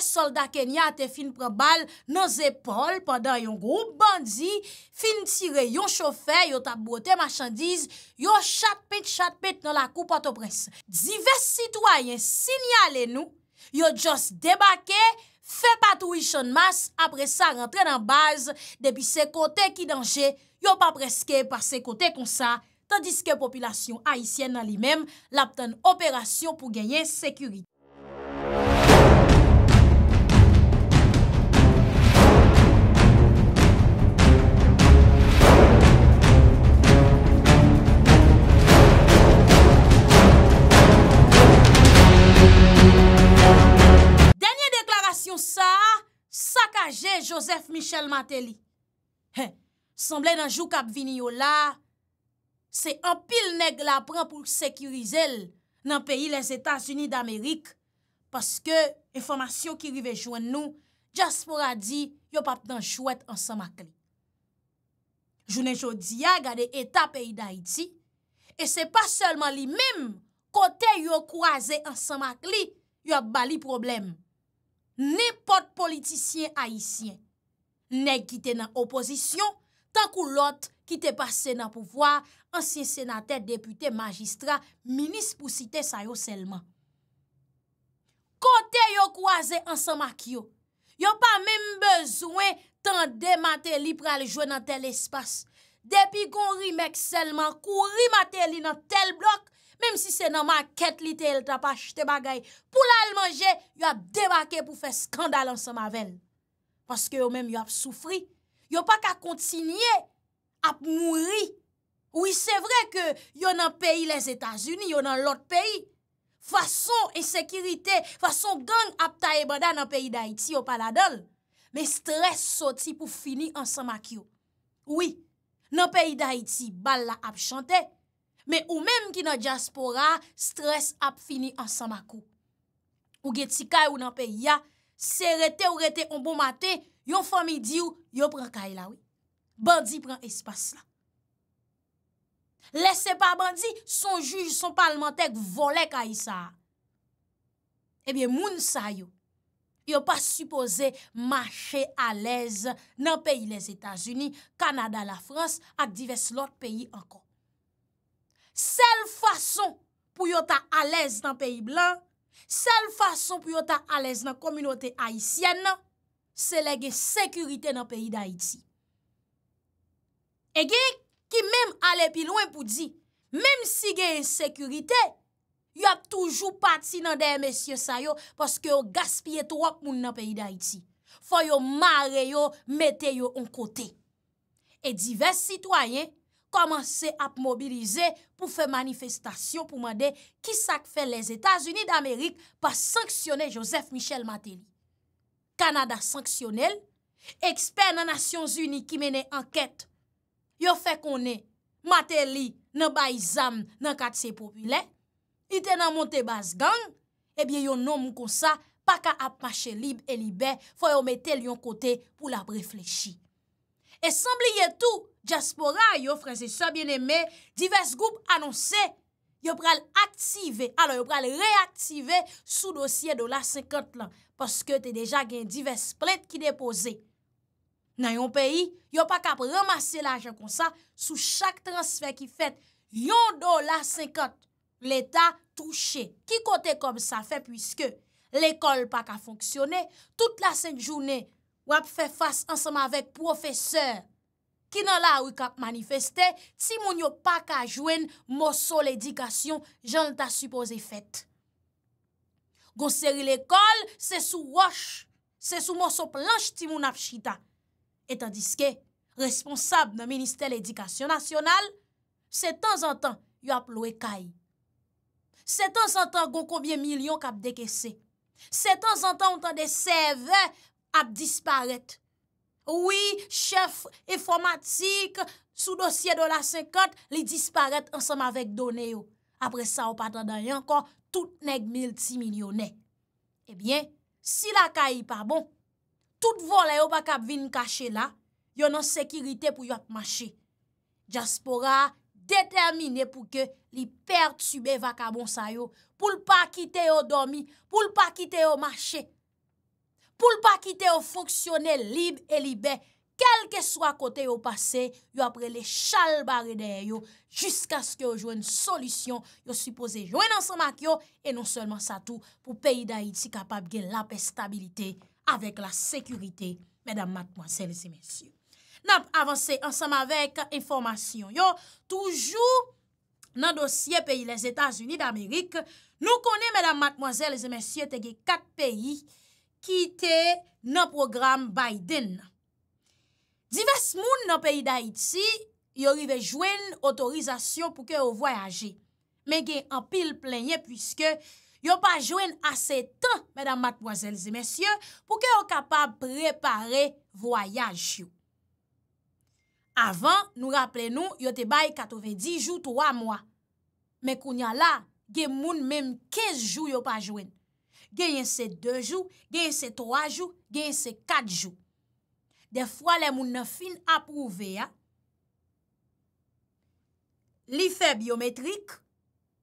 soldat kenya te fin prebal nan zepol padan yon grou bandi fin tire yon chofer yo tabote machandiz yo chatpet chatpet nan la koupa to pres divers sitwayen sinyalen nou yo just debake fe patou ishan mas apre sa rentre nan baz depi se kote ki denje yo pa preske pa se kote kon sa tandiske populasyon aisyen nan li mem lapten operasyon pou genye sekurite Joseph Michel Mateli Semble nanjou kap vini yo la Se apil neg la pran Pou sekirizel Nan peyi les Etats-Unis d'Amerik Paske Enfomasyon ki rive jwen nou Jaspora di yo pap danjou wet An samakli Jounen jodi ya gade etat peyi Da iti E se pa selman li mim Kote yo kouaze an samakli Yo ap bali probleme Nè pot politisyen haisyen, nè gite nan opozisyon, tan kou lot ki te pase nan pouvoar ansye senate depute magistra, minis pou site sayo selman. Kote yo kouaze ansan mak yo, yo pa menm bezwen tan demate lipral jwen nan tel espas. Depi kon ri mek selman, kou ri mate li nan tel blok, mèm si se nan ma ket li te el tapache te bagay, pou la el manje, yo ap debake pou fe skandal an sa ma ven. Paske yo mèm yo ap soufri, yo pa ka kontinye, ap mouri. Ou yi se vre ke yo nan peyi les Etats-Unis, yo nan lot peyi, fason esekirite, fason gang ap tae bada nan peyi da iti yo pala dol, me stres soti pou fini an sa ma kyo. Ou yi, nan peyi da iti, bal la ap chante, Men ou menm ki nan diaspora, stres ap fini ansan makou. Ou geti kay ou nan peyi ya, se rete ou rete ou mbo mate, yon fami di ou, yo pran kay la we. Bandi pran espas la. Lese pa bandi, son juj, son parlementek, vole kay sa a. Eh Ebyen moun sa yo, yo pa supose mache a lez nan peyi les Etats-Unis, Kanada, la Frans, at divers lot peyi anko. Sel fason pou yo ta alez nan peyi blan, sel fason pou yo ta alez nan kominote Haitien nan, se le gen sekurite nan peyi Daichi. E gen ki mem ale pi loin pou di, mem si gen sekurite, yo ap toujou pati nan DMS yos ayo paske yo gaspye to ak moun nan peyi Daichi. Foy yo mare yo, mette yo on kote. E divers sitwayen, komanse ap mobilize pou fe manifestasyon pou mande ki sak fe les Etats-Unis d'Amerik pa sanksyonè Joseph Michel Matéli. Kanada sanksyonèl, eksper nan Asyons-Unis ki mene anket, yo fe konè Matéli nan Bayzam nan katsè popule, ite nan Montebas Gang, ebyen eh yo nom mou konsa, pa ka ap mache libe e libe, foy yo metel yon kote pou la brefleshi. E sembli yetou, Jaspora, yo franseseur bienemè, divers goup anonsè, yo pral aktive, alo yo pral reaktive sou dosye do la 50 lan, paske te deja gen divers plèd ki depose. Nan yon peyi, yo pa ka premase l'ajen konsa sou chak transfer ki fèt yon do la 50, l'Etat touche. Ki kote kom sa fè, pwiske l'ekol pa ka fonksyone, tout la sèn jounè, wap fè fass ansama vek profeseur, ki nan la wik ap manifeste ti moun yo pa ka jwen moso l'edikasyon jan lta supose fet. Gon seri l'ekol, se sou wosh, se sou moso planj ti moun ap chita. Etan diske, responsab nan Ministè l'edikasyon nasyonal, se tan zan tan yon ap loue kay. Se tan zan tan gon koubyen milyon kap deke se. Se tan zan tan yon tan de seve ap disparet. Ouwi, chef informatik, sou dosye do la 50, li disparet ansam avek done yo. Apre sa ou patanda yon kon, tout nek 1000-6000 yon nek. Ebyen, si la kayi pa bon, tout volay yo bak ap vin kache la, yon an sekirite pou yon ap mache. Jaspora, determine pou ke li pertube vaka bon sayo, pou l pa kite yo domi, pou l pa kite yo mache. pou l pa kite yo fonksyonel libe e libe, kelke swa kote yo pase, yo apre le chal bare deye yo, jiska sk yo joen solisyon, yo supose joen ansanmak yo, e non selman sa tou, pou peyi da iti kapab gen la pestabilite, avek la sekurite, medan matmoasele se mensye. Nap avanse ansanm avek informasyon yo, toujou nan dosye peyi les Etats-Unis d'Amerik, nou konen medan matmoasele se mensye tege kak peyi, ki te nan program baidin. Dives moun nan peyi da iti, yo rive jwen otorizasyon pou ke yo voyaje. Men gen an pil plenye, pwiske yo pa jwen ase tan, mèdam matmwazel zi mèsyen, pou ke yo kapab prepare voyaj yo. Avan, nou rappele nou, yo te bay 90 jou 3 mwa. Men kounya la, gen moun menm 15 jou yo pa jwen. gen yon se 2 jou, gen yon se 3 jou, gen yon se 4 jou. De fwa le moun nan fin aprouve ya. Ah. Li fe biometrik,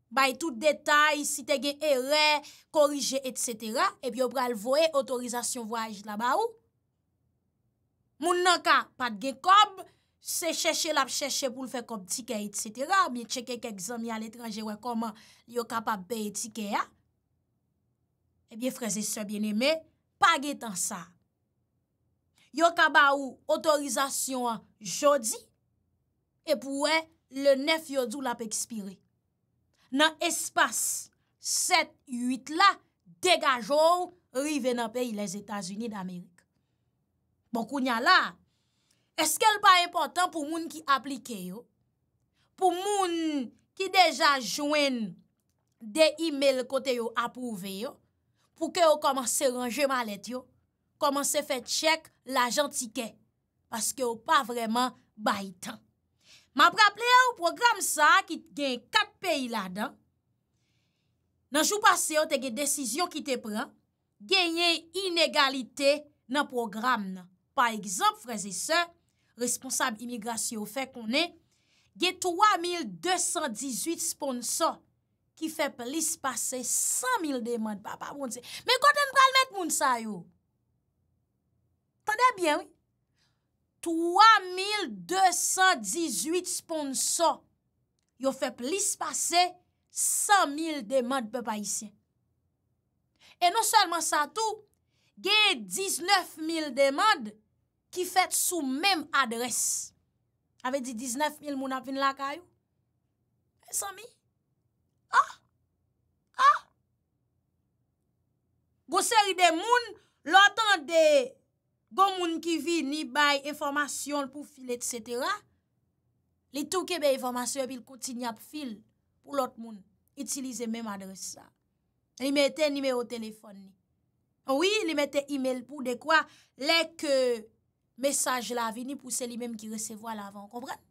bay tout detay, si te gen ere, korije, et cetera, epi yo pral voe, otorizasyon voaje la ba ou. Moun nan ka, pat gen kob, se cheshe lap cheshe pou l fe kob tike, et cetera, mwen cheke ke gzan mi al etranje wekoman, yo kapap be etike ya. Ah. Ebyen eh freze sebyen eme, pa ge tan sa. Yo kaba ou otorizasyon jodi, e pouwe le nef yodou la pe ekspire. Nan espas 7-8 la, degaj ou, rive nan pe yi les Etasuni d'Amerik. Bon kounya la, eskel pa important pou moun ki aplike yo? Pou moun ki deja jwen de email kote yo apouve yo? pou ke ou komanse ranje malet yo, komanse fè tchèk la jantikè, paske ou pa vreman bay tan. Ma praple yo, ou program sa ki gen 4 peyi la dan, nan jou pase yo te gen desisyon ki te pran, gen yen inegalite nan program nan. Par exemple, freze se, responsable imigrasye ou fè konen, gen 3218 sponsor ki fe plis pase 100.000 demand pa pa moun se. Me kote m pral met moun sa yo. Tade bien, 3.218 sponsor, yo fe plis pase 100.000 demand pa pa isye. E non selman sa tou, ge 19.000 demand, ki fet sou mem adres. Ave di 19.000 moun ap vin la ka yo. 100.000. Ah, ah, goseri de moun, lotan de goun moun ki vi ni bay informasyon pou fil, et cetera, li touke be informasyon pil kouti nya pou fil pou lot moun, itilize mem adresa. Li mette nime o telefon ni. Ouwi, li mette email pou de kwa lek euh, mesaj la vini pou seli mem ki resevo alavan, komprat?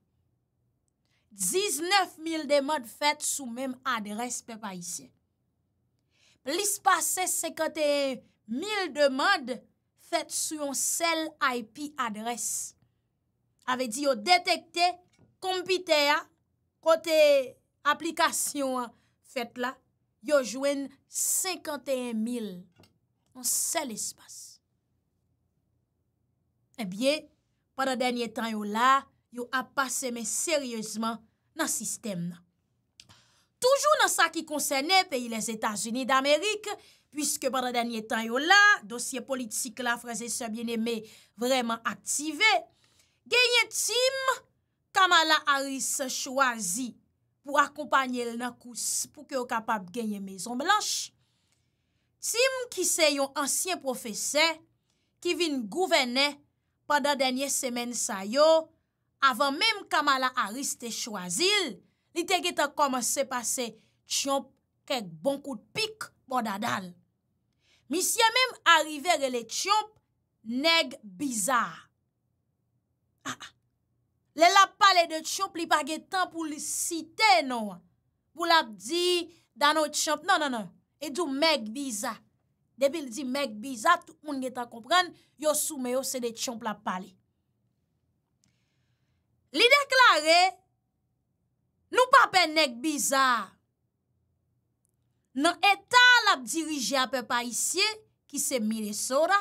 19.000 de mod fèt sou mèm adres pe pa isye. Pl ispase 51.000 de mod fèt sou yon sel IP adres. Ave di yo detekte, kompite ya, kote aplikasyon fèt la, yo jwen 51.000, yon sel espase. Ebyen, eh padan denye tan yo la, yo apase men seryèzman, nan sistem nan. Toujou nan sa ki konsene peyi les Etats-Unis d'Amerik, pwiske padan denye tan yo la, dosye politik la fraze se biene me vreman aktive, genye tim kamala Aris chwazi pou akompanyel nan kous pou ke yo kapab genye mezon blanche. Tim ki se yon ansyen profese ki vin gouvene padan denye semen sa yo avan menm kamala a riste chwazil, li te geta komanse pase tsyomp kek bonkout pik bon dadal. Misye menm arive rele tsyomp, neg bizar. Ah, ah. Le la pale de tsyomp li page tan pou li site nou, pou la di dan nou tsyomp, non, non, non, e dou meg bizar. Depil di meg bizar, tout moun geta kompran, yo soume yo se de tsyomp la pale. Li deklare, nou pape nek bizar, nan etal ap dirije ap pa isye ki se Minnesota,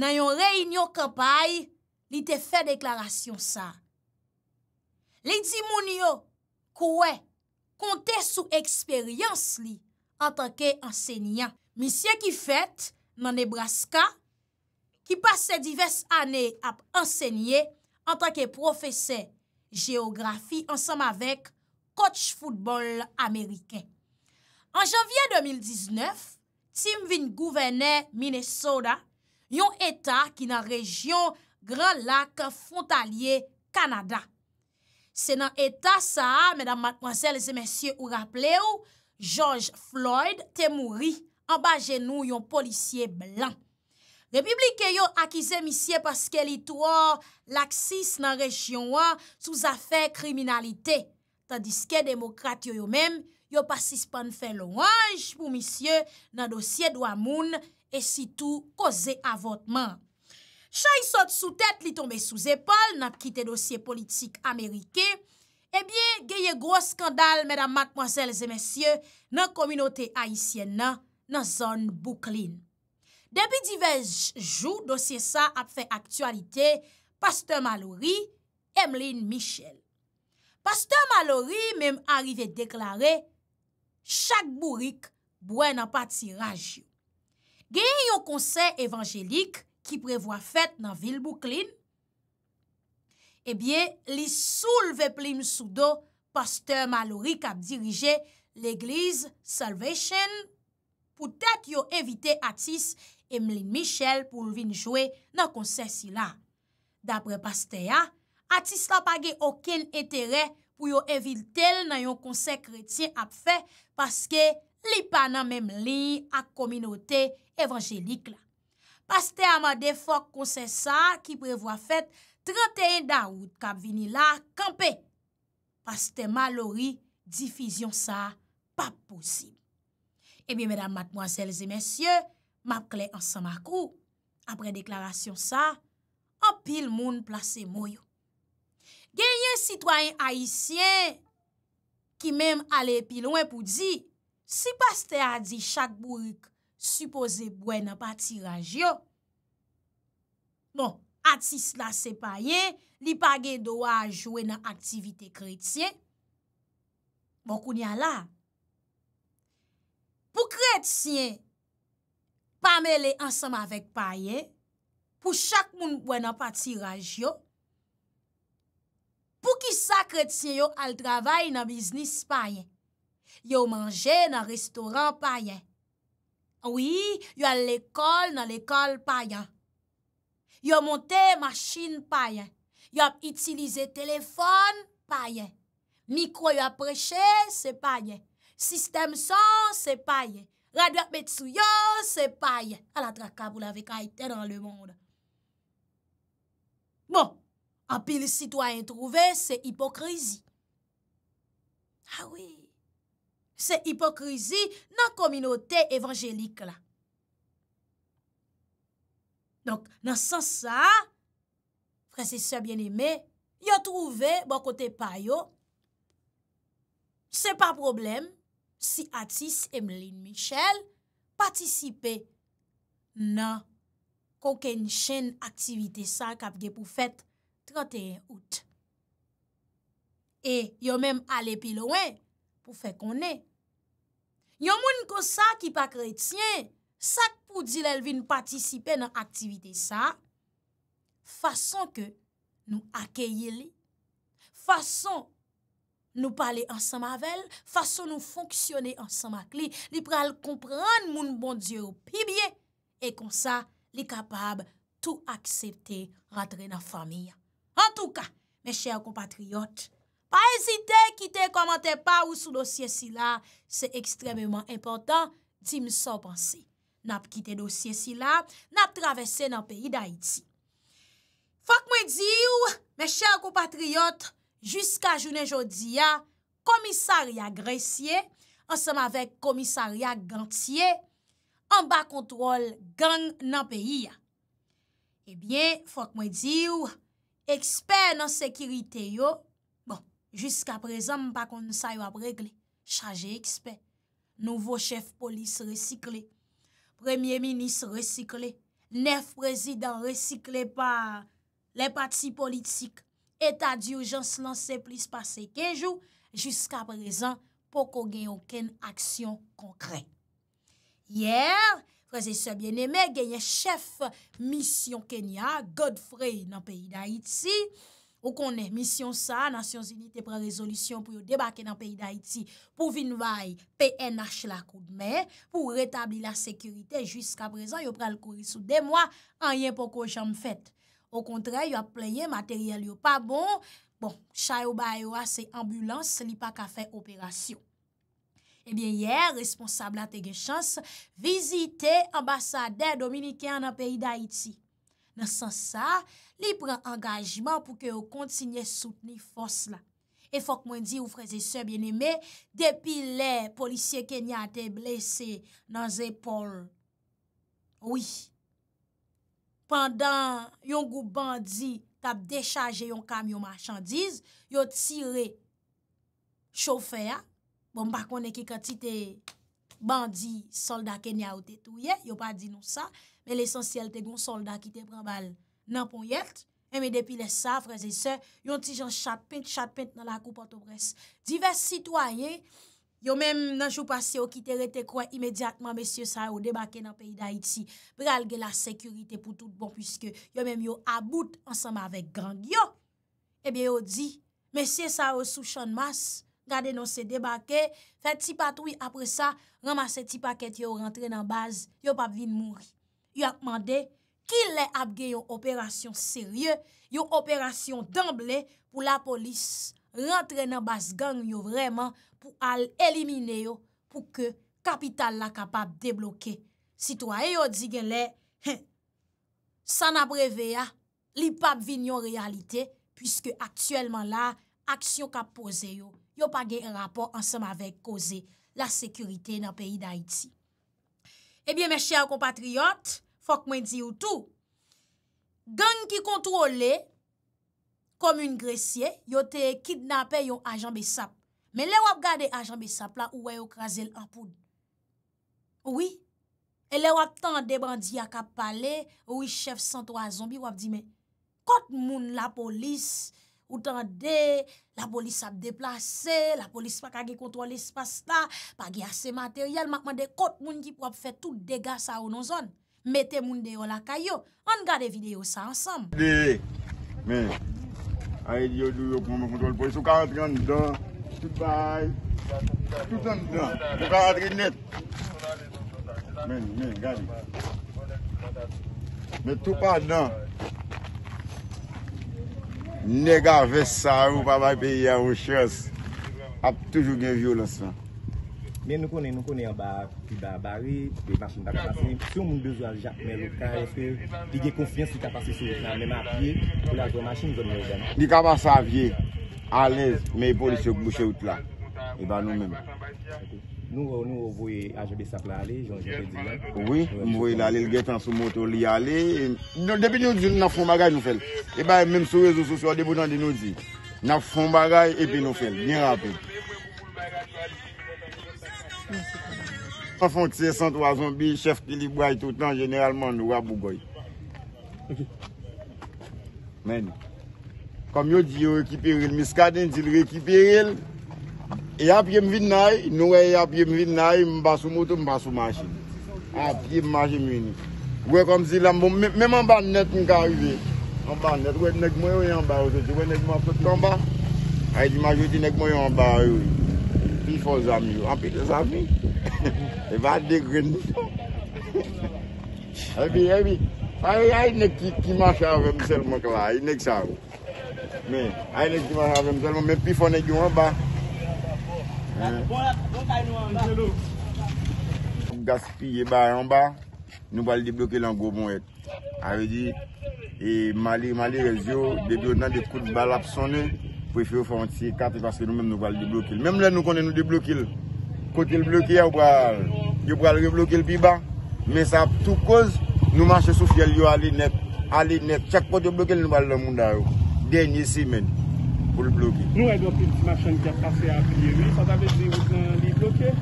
nan yon reynyon kapay li te fe deklarasyon sa. Li di moun yo, kouè, kontè sou eksperyans li an tanke ansenyan. Misye ki fèt nan Nebraska, ki pase divers aney ap ansenye, an tanke profese geografi ansanm avèk kòch foudbol Ameriken. An janvye 2019, Tim vin gouverne Minnesota, yon etat ki nan rejyon Gran Lac Frontalier, Kanada. Se nan etat sa, mèdam matmwansèl, zè mèsyè ou raple ou, George Floyd te mouri an ba jenou yon polisye blan. Republikè yo akize misye paske li tou a laksis nan rejyon a sou zafè kriminalite. Tandiske demokrat yo yo mèm, yo pasis pan fè louanj pou misye nan dosye dwa moun e sitou koze avotman. Chay sot sou tèt li tombe sou zepal nan pkite dosye politik Amerike, e bie geye gros skandal menam matmozèl zemesye nan kominote aisyen nan, nan zon boukline. debi divez jou dosye sa ap fe aktualite Pastor Mallory, Emeline Michel. Pastor Mallory menm arrive deklare chak bourik bouen an pati rajou. Gen yon konsey evanjelik ki prevoa fet nan vil bouklin, ebyen li sou lve plin sou do Pastor Mallory kap dirije l'Eglise Salvation pou tèt yon evite atis evanjelik em li Michel pou vin joe nan konser si la. Dapre paste ya, atis la page oken etere pou yo evil tel nan yon konser kretien ap fe paske li pa nan men li ak kominote evanjelik la. Paste ya ma defok konser sa ki prevoa fet 31 da wout kap vini la kampe. Paste ma lori difizyon sa pa posib. Ebi medan matmoazelze mensyo, map kle ansan makou, apre deklarasyon sa, an pil moun plase mouyo. Gen yon sitwayen aisyen, ki menm ale pil ouen pou di, si paste a di chak burik, supose bouen an pa tiraj yo, bon, atis la se payen, li pa gen dowa a jowe nan aktivite kretyen, moun koun ya la. Pou kretyen, pa me le ansam avek pa ye, pou chak moun wè nan patiraj yo. Pou ki sakret se yo al travay nan biznis pa ye, yo manje nan restoran pa ye. Ou yi, yo al lekol nan lekol pa ye. Yo monte maschin pa ye, yo ap itilize telefon pa ye, mikro yo apreche se pa ye, sistem san se pa ye, Radwa petsou yo se paye ala trakab ou la veka ite nan le moun. Bon, apil sitwayen trouve se hipokrizi. Ha wii, se hipokrizi nan kominote evanjelik la. Donk nan san sa, prese se bien eme, yo trouve bon kote paye yo. Se pa probleme. si atis Emeline Michel patisipe nan koken chen aktivite sa kapge pou fet 31 out. E yo menm ale pi louen pou fet konen. Yo moun ko sa ki pa kretyen sak pou di lelvin patisipe nan aktivite sa fason ke nou akeyeli, fason Nou pale ansan mavel, fason nou fonksyone ansan mak li, li pral komprende moun bondye ou pibye, e konsan li kapab tou aksepte ratre nan famye. An touka, me chèr kompatriyot, pa ezite kite komante pa ou sou dosye si la, se ekstrememan important, di m sou pansi. Nap kite dosye si la, nap travesse nan peyi da iti. Fak mwen di ou, me chèr kompatriyot, Jiska jounen jodi ya, komisarya gresye, ansem avek komisarya gantye, anba kontrol gang nan peyi ya. Ebyen, eh fok mwen dir, ekspert nan sekirite yo, bon, jiska prezant mba konsay wap regle, chaje ekspert. Nouvo chef polis resikle, premye minis resikle, nef prezident resikle pa le pati politik. Eta di urjans lanse plis pase kejou, Juska prezan, Poko genyon ken aksyon konkren. Yer, Prezese bieneme, Genye chef misyon Kenya, Godfrey nan peyi da Iti, Ou konen misyon sa, Nasyon Zinite prezolisyon pou yo debake nan peyi da Iti, Pou vinvay PNH la koudme, Pou retabli la sekyurite, Juska prezan, Yo prezal korisou demwa, Anyen poko jom fet. Ou kontre, yo ap plenye materyel yo pa bon, bon, chay ou bay ou ase ambulans, li pa ka fe operasyon. Ebyen, eh yer, responsable a te gen chans, vizite ambasade dominike an ap peyi da iti. Nansan sa, li pren angajman pou ke yo konti nye soutni fos la. E fok mwen di ou freze se, bien eme, depi le, polisye kenya te blese nan zepol. Ouye. pandan yon goup bandi tap dechaje yon kamyon machandiz, yo tire chofea, bon par konen ki kati te bandi solda kenya ou non te touye, yo pa di nou sa, men l'esensyel te goun solda ki te pranbal nanpon yelt, men men depi lesa, freze se, yon ti jan chapint, chapint nan la goupa tou res. Divers sitwayen, Yo mèm nan chou pasi yo kiterete kwen imediatman mesye sa yo debake nan peyi da iti bre alge la sekurite pou tout bon pwiske yo mèm yo aboute ansama avèk gang yo. Eby yo di, mesye sa yo sou chanmas gade non se debake fè ti patoui apre sa ramase ti paket yo rentre nan baz yo pap vin mouri. Yo akmande, ki le apge yo operasyon serye, yo operasyon damble pou la polis rentre nan baz gang yo vreman pou al elimine yo pou ke kapital la kapap deblokke. Sitwa yo dige le, san apreve ya, li pap vin yo realite, pwiske aktuelman la, aksyon kap pose yo. Yo pa gen yon rapor ansem avek koze, la sekurite nan peyi da iti. Ebyen me chè ou kompatriot, fok mwen di yo tou, gang ki kontrole, komoun gresye, yo te kidnapè yon ajan besap, men lè wap gade ajanbe sapla ou wè yo krasè l'ampoun. Ouwi, e lè wap tan de bandi a kap pale, ouwi chef santo a zombi wap di men, kot moun la polis, ou tan de, la polis sape deplase, la polis pa kage kontrol espasta, pa ge ase materyel, makman de kot moun ki wap fè tout degasa ou non zon, mette moun de yo la kayo, an gade video sa ansam. Men, aye di yo dou yo pou mwen kontrol polis, sou 40 gandou dan, Toute pa a yi Toute an nan Men men gadi Men toute pa nan Nega ve sa Ou pa bay be yi a woshez A toujou gen vyo lansman Men nou konen nou konen A ba bari Sou moun bezwa jatme lokan Ese yi gen konfians yi ka pase sou Mè ma pye Ni kama sa vye A lez, me pou li se kouche out la. E ba nou mèm. Nou ou nou ou voye ajebe sapla ale? Oui, ou voye la lèl getan sou moto li ale. Non, Depè nou di nou nan foun bagay nou fèl. E eh ba mèm sou rezo sou sou ade boutan di nou di. Nan foun bagay, epè nou fèl. Mien rapèl. Nan foun ki se sent wazan bi, chef ki li boy toutan, genè alman nou wap bou boy. Mèm nou. Pam yo di yo rekipiril, mi skaden di yo rekipiril E apyem vin naye, nou e apyem vin naye, mba sou moto, mba sou masin Apyem masin vin We kom zi lambo, mwen mba net mga rive Mba net, we nek mwen yo yon bar ou, se di we nek mwen fote yon bar Ay di ma jouti nek mwen yo yon bar ou Pi fos amyo, an pi de zami E va dekren di fos Ay e bi, ay e bi Ay, e, ay, ay, nek ki mwa chave msel mwen kwa, ay nek chave Men, ay nèk di man avèm zèlman, men pi fònèk yon an ba. Gaspi yè ba an ba, nou bal deblokèl an gò bon wè. A yè di, e mali mali rezyo, debyon nan dekout bal ap sonè, prefè yon fònèk si kate, fònèk se nou men nou bal deblokèl. Mèm lè nou konè nou deblokèl. Kote yon deblokèl, yon bal deblokèl pi ba. Men sa tout koz, nou manche sou fèl yon alè net. Alè net, chèk pot deblokèl, nou bal lè moun da yon. denye si men, pou l bloke. Nou e do ki ti machan ki a pase a piye mi, sa tabe ti wout nan li bloke?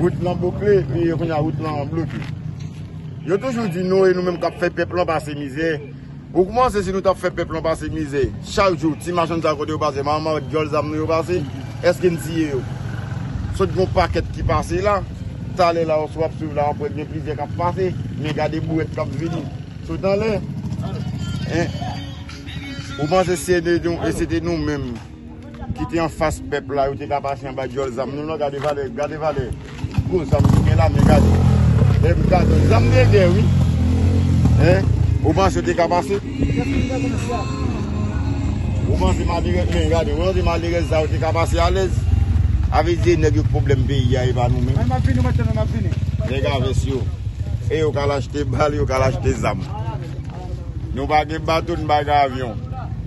Wout nan bloke, mi yon a wout nan bloke. Yo toujou di nou e nou menm kap fe peplon base mize. Ou kouman se si nou tap fe peplon base mize, chal jou ti machan zangode yo base, manman wè gyoz amne yo base, eske nziye yo. Sot yon paket ki pase la, talè la ou swap sou la, apwè depize kap pase, men gade bou et kap veni. Sot nan lè, eh, Oman se se de nou, e se de nou menm Ki te an fas pepla, ou te kapasyan ba jol zam Nou nan gade vade, gade vade Kousan, jike lam, gade Zam de gde, ou Oman se te kapasyan Oman se ma direkmen, gade Ou nan se ma direkman, ou te kapasyan A vize, nek yu problem bi, ya yi ba nou menm Nega vese yo E yo kalash te bal, yo kalash te zam Nou ba ge batoun, nou ba ge avyon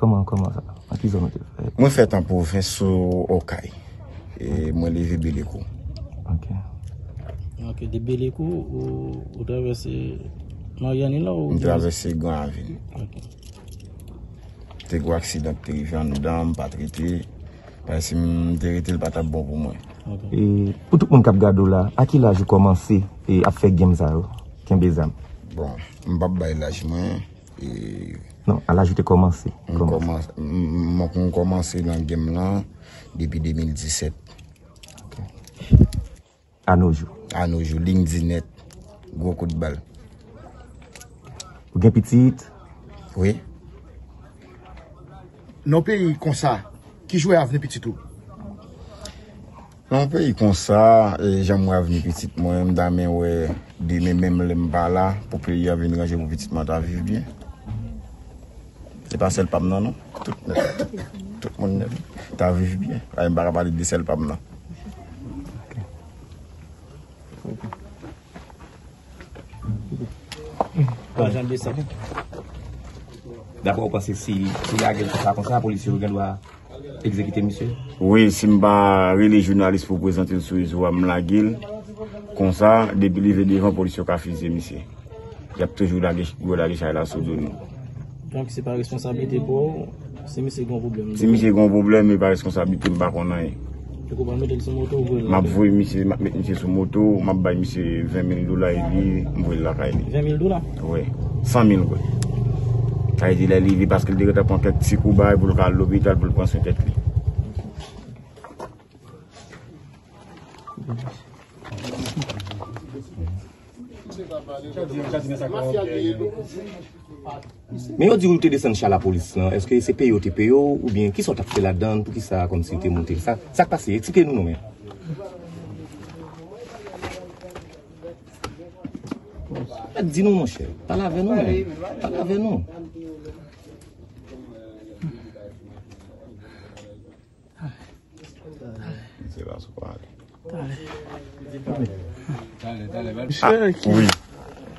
Koman, koman sa? Mwen fè tan pou fè sou Okay E mwen leve Bilekou Ok Ok, de Bilekou ou Ou travesse Mwen travesse Granvin Te gwak si dap terifyan ou dan Mwen patriti Parisi mwen teritil pata bon pou mwen E, poutou bon, mwen kap gado la Aki laj ou komanse A fe gem za ou? Mwen bap bay laj mwen E Non, ala joute komanse. Mwen komanse lan gem lan debi 2017. Ano jou. Ano jou, ling zinet. Gwo kout bal. Ou gen pitit. Oui. Non pe yi konsa, ki jou e avne pitit ou? Non pe yi konsa, jamo avne pitit mwen, mwen damen ou e demen mwen mwen mbala, poupe yi avne raje mwen pitit mwen da viv bien. Se pa sel pa mnan, nou? Toute mnen. Toute mnen. Ta vej biye. Ay mba raba li de sel pa mnan. Wan jan de sepe. Dapo ou pase, si la gel kon sa kon sa, polisyo ou gen lwa ekzekite misyo? Oui, si mba re le jounalist pou prezante nou sou izwa m la gel, kon sa, debi li vedevan, polisyo ka fize misyo. Y ap trejou go la gecha e la sou zouni. Ton ki se pa responsabilite pou ou, se mi se gon voblèm? Se mi se gon voblèm, mi pa responsabilite mba kon nan yi. Te kon ban metel sou moto ou vwèl? Map vwèl, mi se sou moto, map bay mi se 20.000 dola yi, mwèl la ka yi. 20.000 dola? Wè, 100.000 wèl. Ka yi di la li li baske li dekata pon ket, si kou bay, vwèl ka lopi, tal vwèl pan sou tet li. Mais on que vous te descendu à la police Est-ce que c'est POTPO ou bien qui sont fait là-dedans pour qui ça comme si ça Ça monté Ça, ça passe, nou ah, Dis-nous, nous. Hein. là,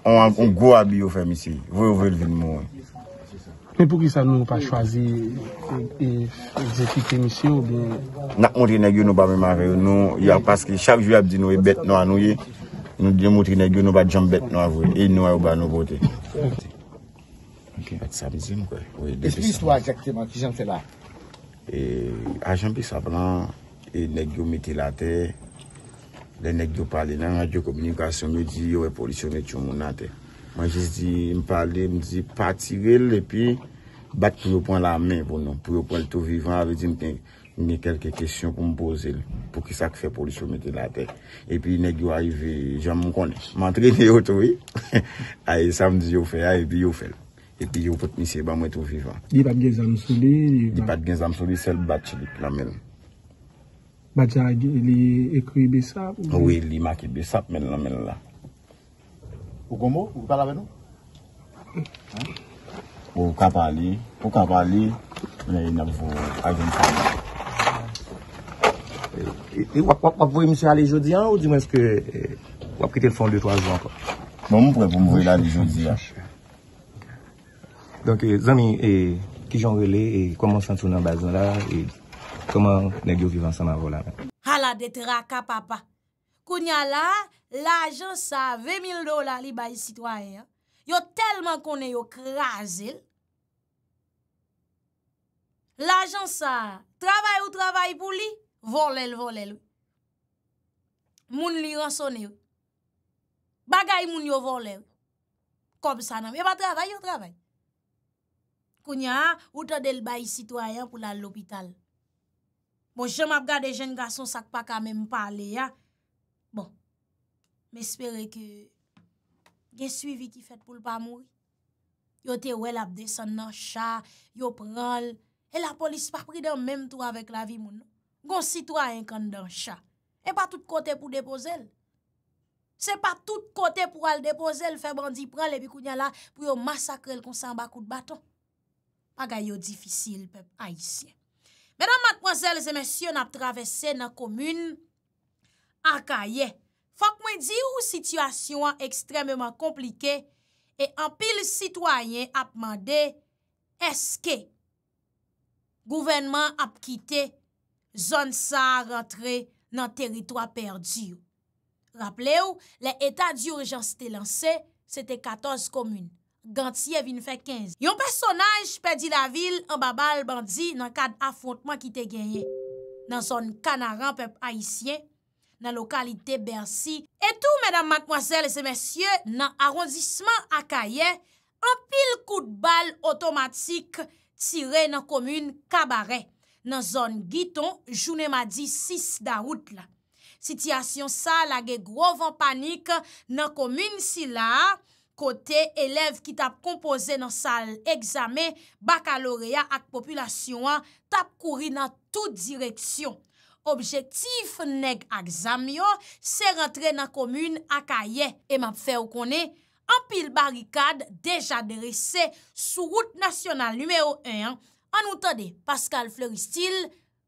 On gwa bi yo fè misi, vwe vwe l vin moun. Men pou ki sa nou pa chwazi e, e, ekip temisi yo? Na konti negyo nou pa mè marè yo. Yon paske, chak jou ap di nou e bet nou anou ye, nou di mouti negyo nou pa jom bet nou avwen, e nou a yo ba nou bote. Mwen ki pati sa mizi mwen kwe. Espis lwa akjaktiman ki jan te la? Ajan pi sa plan, negyo meti la te, Le nek yo pale nan radio komunikasyon, me di yo e polisyon metyo moun nan te. Man jis di me pale, me di patirel, epi bat pou yo pon la men, pou yo pon lito vivan, ave di mten, mne kelke kesyon pou mboze, pou ki sa kfe polisyon metyo nan te. Epi nek yo aive, jan moun kone, mantre le yo to, ae sa mdi yo fe, ae bi yo fe. Epi yo pot nise ba mwen lito vivan. Di pat gen zamsouli, sel bat chelik la men. Badja li ekri besap? Ou e li maki besap men la men la. Ou gomo ou kala ben ou? Ou kap ali? Ou kap ali? Mene yon ap vo ajen kama. E, e wap wap wap e, wap bon, mwen mwen mwen mwen mwen mwen mwen mwen mwen mwen mwen mwen. Mwen mwen mwen mwen mwen mwen mwen mwen mwen mwen mwen mwen mwen mwen mwen mwen mwen. Donke zan mi e, ki jan wale e koman san sounan bazan la e di. Koman negyo vivansan an volan? Hala dete raka papa. Kounya la, l'agen sa ve mil dola li bayi sitwayan. Yo telman konen yo krasel. L'agen sa, travay ou travay pou li, volen, volen. Moun li rasonen yo. Bagay moun yo volen. Kom sanan, e ba travay ou travay? Kounya, ou te del bayi sitwayan pou la l'opital. Bon, jè m ap gade jèn gason sak pa kame m pale ya. Bon, m espere ke gen suivi ki fèt pou l pa mou. Yo te wèl ap desen nan chan, yo pral. E la polis pa pri den mèm tou avèk la vi moun. Non. Gon si tou a yon kande nan chan. E pa tout kote pou depoze l. Se pa tout kote pou al depoze l, fe bandi pral epi kou nye la pou yo masakre l konsan bakout baton. Paga yo difisil pep haisyen. Madame, mademoiselles et messieurs, n ap travesse nan komune, akaye, fok mwen di ou situasyon an ekstrememan komplike, e an pil sitwayen ap mande, eske, gouvenman ap kite, zon sa rentre nan teritwa perdi ou. Raple ou, le eta di urjansite lanse, sete 14 komune. gantye vinfe 15. Yon personaj pedi la vil an babal bandi nan kad afontman ki te genye. Nan zon kanaran pep haisyen, nan lokalite Bersi. Etou, mèdam matmoazèl et se mèsyè, nan arondisman akaye, an pil kout bal otomatik tire nan komune Kabaret. Nan zon Guiton, jounè madi 6 da wout la. Sityasyon sa, lage grovan panik nan komune si la, nan zon Kote, elev ki tap kompoze nan sal egzame, bakaloreya ak populasyon an tap kouri nan tou direksyon. Objektif neg ak zamyon se rentre nan komune ak aye. E map fe ou kone, an pil barikad deja derese sou route nasyonal numeo 1 anoutade Pascal Fleuristil,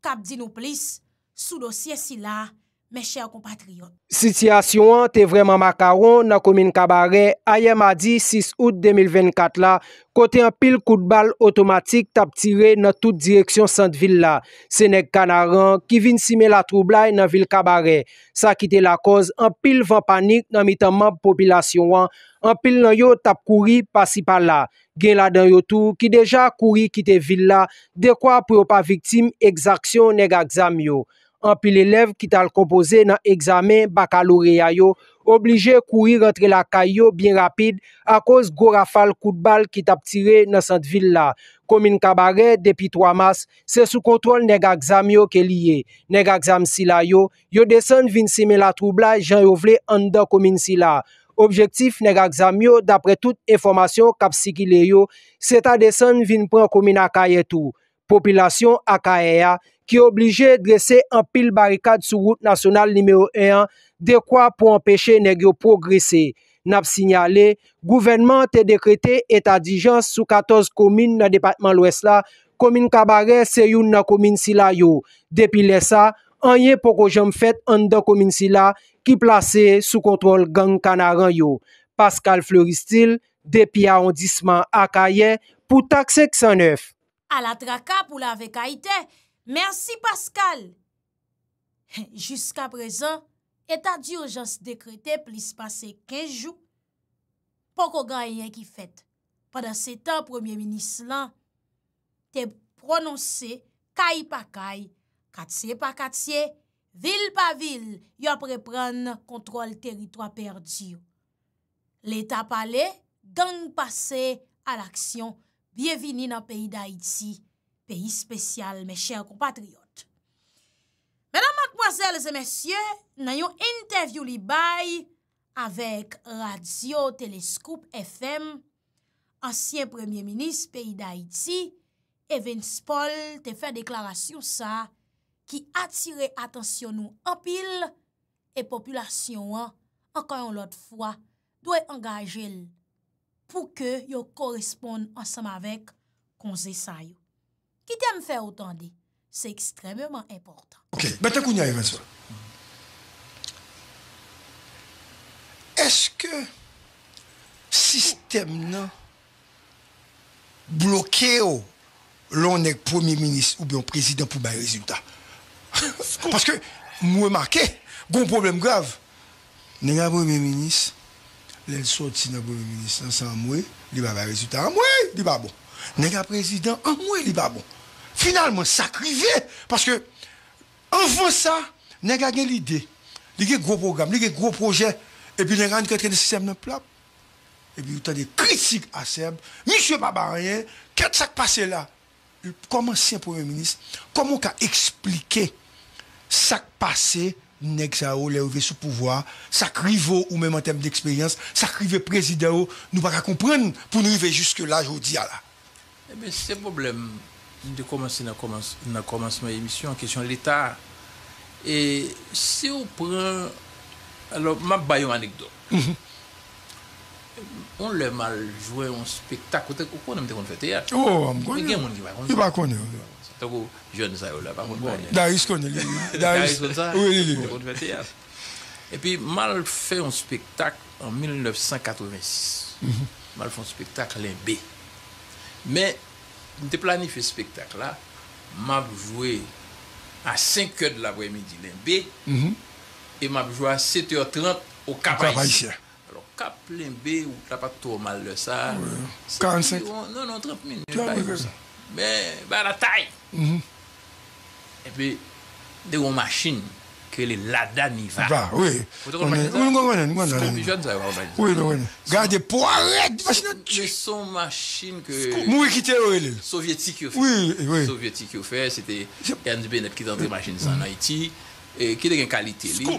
Kabdino Plis, sou dosye si la. mè chè akou patrion. Siti asyon an, te vreman makaron, nan komin Kabare, ayè madi 6 out 2024 la, kote an pil koutbal otomatik tap tire nan tout direksyon sante vil la. Sè neg kanaran, ki vin sime la troubla nan vil Kabare. Sa kite la koz, an pil van panik nan mitanman popilasyon an, an pil nan yo tap kouri pasi pa la. Gen la den yo tou, ki deja kouri kite vil la, dekwa pou yo pa viktim egzaksyon neg aksam yo. Anpil elev ki tal kompoze nan egzame bakalore ya yo, oblije kouy rentre la kay yo bin rapide, akos go rafal kout bal ki tap tire nan sante vil la. Komine Kabaret, depi 3 mas, se sou kontrol nega egzame yo ke liye. Nega egzame si la yo, yo desen vin sime la troubla jan yo vle andan komine si la. Objektif nega egzame yo, dapre tout informasyon kap si ki le yo, se ta desen vin pran komine akaye tou. Popilasyon akaye ya, ki oblije dresè an pil barikad sou route nasyonal nimeyo 1 dekwa pou empèche negyo progresè. Nap sinyalè, gouvenman te dekrete etadijans sou 14 komine na depatman lwes la, komine kabare se youn nan komine sila yo. Depi lesa, anye pou ko jom fèt an dan komine sila ki plase sou kontrol gang kanaran yo. Pascal Fleuristil, depi aondisman akaye, pou taksek sanèf. A la traka pou la vekaitè, Mersi, Paskal! Juska prezan, etat di ojans dekrete plis pase kejou. Poko ganyen ki fet, padan setan premier minis lan, te prononse kaye pa kaye, katsye pa katsye, vil pa vil, yo prepran kontrol teritwa perdi yo. Leta pale, gang pase al aksyon, vievini nan peyi da iti. peyi spesyal, me chèr kompatriot. Mèdam, mèkmoazèl, zè mèsyè, nan yon interview li bay avèk radio, teleskoup, FM, ansyen premiè minis, peyi d'Haïti, Evans Paul te fè deklarasyon sa ki atire atensyon nou apil e populasyon an, ankan yon lot fwa, dwey angajel pou ke yon koresponde ansam avèk kon zè sa yon. Ki tem fe otan de, se ekstrememan importan. Ok, bete kounye a evanswa. Eske sistem nan blokeyo loun ek premier ministre ou biyon prezident pou bay rezultat? Paske mwen marke, goun problem grav. Nenye abou eme minister, lel soti nan abou eme minister san mwen, li ba bay rezultat an ah, mwen, li ba bon. nèg président en moi il pas bon finalement ça parce que avant ça nèg a l'idée il a gros programme il gros projet et puis nèg a rentré dans système de plat et puis autant des critiques à Seb monsieur papa rien qu'est-ce qui passé là comme ancien premier ministre comment qu'a expliqué ça passé nèg ça ou levé sous pouvoir ça ou même en termes d'expérience ça crivé président nous pas comprendre pour nous arriver jusque là je vous aujourd'hui là Se problem di komanse nan komanseman emisyon, kesyon lita, se ou pran, alo, map bayon anekdo, on le mal jwè yon spektak, ou te konen mte kon fete ya? Ou, am konen. Gen moun ki bak konen. Toko, jwè nisa yon la, bak moun konen. Da is konen li. Da is konen. Ou li li. E pi, mal fè yon spektak an 1986. Mal fè yon spektak lèm bè. Men, di plani fe spektak la, m ap jowe a 5 kèd la voye midi lèmbe, e m ap jowe a 7.30 ou kap lèmbe, ou la pa to mal le sa. 47? Non, non, 30 min. Tu ap be kè sa? Ben, ben la tay! Mhm. Epe, de yon machin. Ke le lada ni va Ou yon gwenen Gade pou a red Mwen son masjin Mwen wikite ou el Sovyetik yo fe Sete Yanzi Bennett ki zantre masjin san Haiti Ki de gen kalite li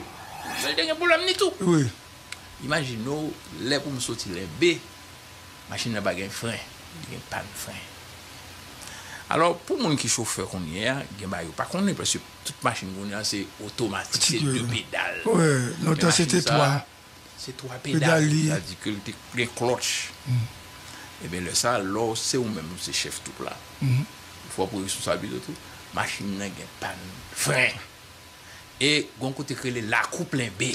Saj de gen boulam ni tou Imagino le pou msoti le be Masjin la bagen fwen Gen pan fwen Alors, pou moun ki choufer kon yè, gen bayou pa kon yè, pè se tout machin kon yè, se otomatik, se de pedal. Ouè, notan se te twa. Se twa pedal li. Se te klè klòch. E bè le sa, lò se ou mèm, se chef tout la. Fwa pou yè sou sa bi de tout. Machin nan gen pan, frè. E, gwen kote kè le lakou plè bè.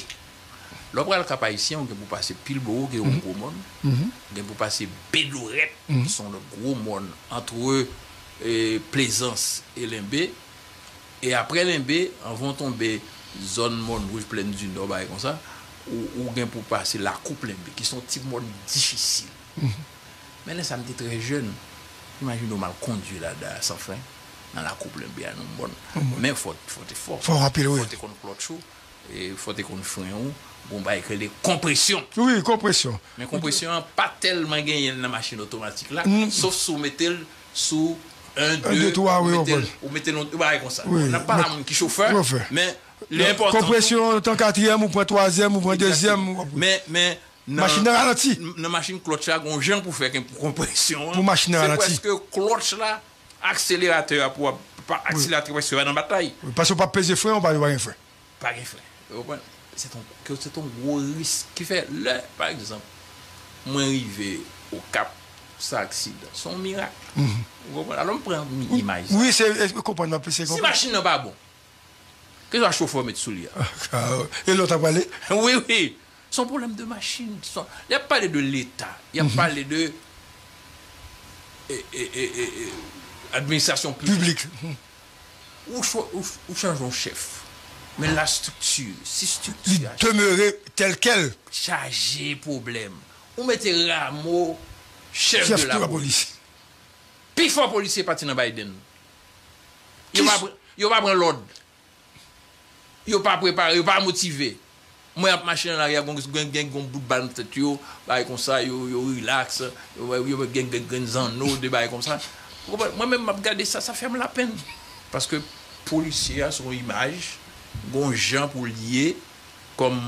Lò pral kapa yè si, gen pou pase pil bò, gen pou pase bè duret, mm-hmm. son le gro moun. Antre ou, E plezans e lèmbe e apre lèmbe, an vantonbe zon moun brouj plèn zin do ba e kon sa, ou gen pou pase la koup lèmbe, ki son tip moun difisil. Mènen mhm. sa mète trè jèn, imagine ou man kondye la da san fèn nan la koup lèmbe an moun mèm fote fote fote fote kon plot chou e fote kon fren ou bon ba e krele kompresyon. Mè kompresyon pa tel man gen yè nan masin otomatik la mm. sof sou metel sou 1, 2, 3, ou mette l'onde Ou pare kon sa, nan pa la moun ki choufer bon, Mè, bon, lè importan Kompresyon nan tan 4èm, ou pan 3èm, ou pan 2èm Mè, mè, nan Mâchinè ralati Mâchinè klotche la, kon jèn pou fèk Mâchinè ralati Klotche la, akseleratè Akseleratè wèk se wè nan batay Pas wè pa pesè frey, ou pa wè gen frey Par gen frey Kè wè ton gros risk Kè fè lè, par exemple Mwen rive ou kap Sa akside, son mirak Mh, mh Vous comprenez Alors, on prend une image. Oui, c'est comprendre ma PC. Si machine n'est pas bon, que ce chauffeur mettre sous lui. Ah, ah, ah. Et l'autre a parlé Oui, oui. Son problème de machine. Il n'y a pas de l'État. Il n'y a mhm. pas de. Et, et, et, administration publique. Public. Ou, ou, changeons chef. Mais la structure, si structure. demeurait telle quelle. Chargé problème. On mettait Rameau, chef, chef de la, police. Bi fwa polisye pati nan Biden. Yo pa pren lode. Yo pa prepare, yo pa motive. Mwen ap machin an ari a gong gwen gwen gong bout ban tet yo, bay kon sa yo yo relax, yo gwen gwen gwen zan nou de bay kon sa. Mwen men ap gade sa, sa fèm la pen. Paske polisye a son imaj, gong jan pou liye kom